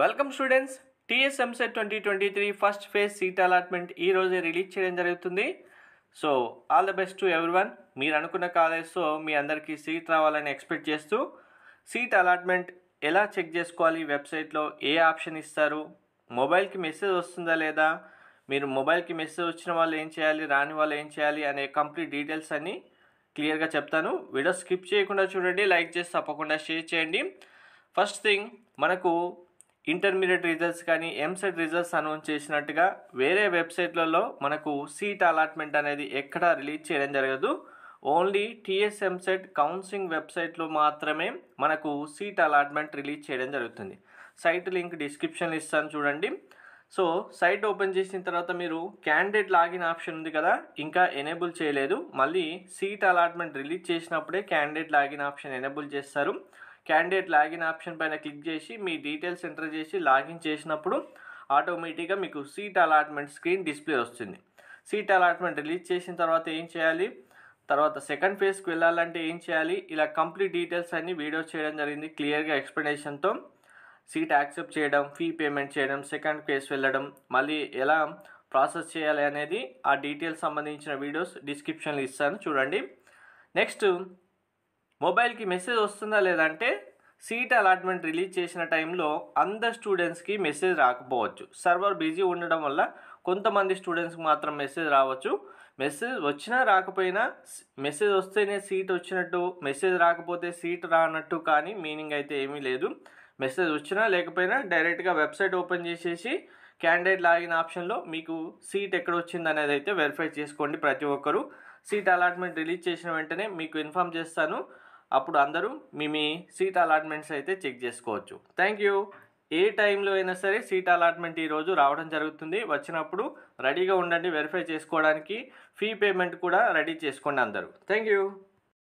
welcome students TS EAMCET twenty twenty three first phase seat allotment ఈ రోజే release చేయడం జరుగుతుంది so all the best to one మీరు అనుకున్న కాలేజ్తో మీ అందరికీ సీట్ రావాలని ఎక్స్పెక్ట్ చేస్తూ సీట్ అలాట్మెంట్ ఎలా చెక్ చేసుకోవాలి వెబ్సైట్లో ఏ ఆప్షన్ ఇస్తారు మొబైల్కి మెసేజ్ వస్తుందా లేదా మీరు మొబైల్కి మెసేజ్ వచ్చిన వాళ్ళు ఏం చేయాలి రాని వాళ్ళు ఏం చేయాలి అనే కంప్లీట్ డీటెయిల్స్ అన్నీ క్లియర్గా చెప్తాను వీడియో స్కిప్ చేయకుండా చూడండి లైక్ చేసి తప్పకుండా షేర్ చేయండి ఫస్ట్ థింగ్ మనకు ఇంటర్మీడియట్ రిజల్ట్స్ కానీ ఎంసెట్ రిజల్ట్స్ అనౌన్స్ చేసినట్టుగా వేరే వెబ్సైట్లలో మనకు సీట్ అలాట్మెంట్ అనేది ఎక్కడా రిలీజ్ చేయడం జరగదు ఓన్లీ టీఎస్ఎంసెట్ కౌన్సిలింగ్ వెబ్సైట్లో మాత్రమే మనకు సీట్ అలాట్మెంట్ రిలీజ్ చేయడం జరుగుతుంది సైట్ లింక్ డిస్క్రిప్షన్లో ఇస్తాను చూడండి సో సైట్ ఓపెన్ చేసిన తర్వాత మీరు క్యాండిడేట్ లాగిన్ ఆప్షన్ ఉంది కదా ఇంకా ఎనేబుల్ చేయలేదు మళ్ళీ సీట్ అలాట్మెంట్ రిలీజ్ చేసినప్పుడే క్యాండిడేట్ లాగిన్ ఆప్షన్ ఎనేబుల్ చేస్తారు క్యాండిడేట్ లాగిన్ ఆప్షన్ పైన క్లిక్ చేసి మీ డీటెయిల్స్ ఎంటర్ చేసి లాగిన్ చేసినప్పుడు ఆటోమేటిక్గా మీకు సీట్ అలాట్మెంట్ స్క్రీన్ డిస్ప్లే వస్తుంది సీట్ అలాట్మెంట్ రిలీజ్ చేసిన తర్వాత ఏం చేయాలి తర్వాత సెకండ్ ఫేజ్కి వెళ్ళాలంటే ఏం చేయాలి ఇలా కంప్లీట్ డీటెయిల్స్ అన్నీ వీడియో చేయడం జరిగింది క్లియర్గా ఎక్స్ప్లెనేషన్తో సీట్ యాక్సెప్ట్ చేయడం ఫీ పేమెంట్ చేయడం సెకండ్ ఫేజ్ వెళ్ళడం మళ్ళీ ఎలా ప్రాసెస్ చేయాలి అనేది ఆ డీటెయిల్స్ సంబంధించిన వీడియోస్ డిస్క్రిప్షన్లో ఇస్తాను చూడండి నెక్స్ట్ మొబైల్కి మెసేజ్ వస్తుందా లేదంటే సీట్ అలాట్మెంట్ రిలీజ్ చేసిన టైంలో అందరు స్టూడెంట్స్కి మెసేజ్ రాకపోవచ్చు సర్వర్ బిజీ ఉండడం వల్ల కొంతమంది స్టూడెంట్స్కి మాత్రం మెసేజ్ రావచ్చు మెసేజ్ వచ్చినా రాకపోయినా మెసేజ్ వస్తేనే సీట్ వచ్చినట్టు మెసేజ్ రాకపోతే సీట్ రానట్టు కానీ మీనింగ్ అయితే ఏమీ లేదు మెసేజ్ వచ్చినా లేకపోయినా డైరెక్ట్గా వెబ్సైట్ ఓపెన్ చేసేసి క్యాండిడేట్ లాగిన్ ఆప్షన్లో మీకు సీట్ ఎక్కడ వచ్చింది అనేది అయితే వెరిఫై చేసుకోండి ప్రతి ఒక్కరూ సీట్ అలాట్మెంట్ రిలీజ్ చేసిన వెంటనే మీకు ఇన్ఫామ్ చేస్తాను అప్పుడు అందరూ మీ మీ సీట్ అలాట్మెంట్స్ అయితే చెక్ చేసుకోవచ్చు థ్యాంక్ యూ ఏ టైంలో అయినా సరే సీట్ అలాట్మెంట్ ఈరోజు రావడం జరుగుతుంది వచ్చినప్పుడు రెడీగా ఉండండి వెరిఫై చేసుకోవడానికి ఫీ పేమెంట్ కూడా రెడీ చేసుకోండి అందరూ థ్యాంక్ యూ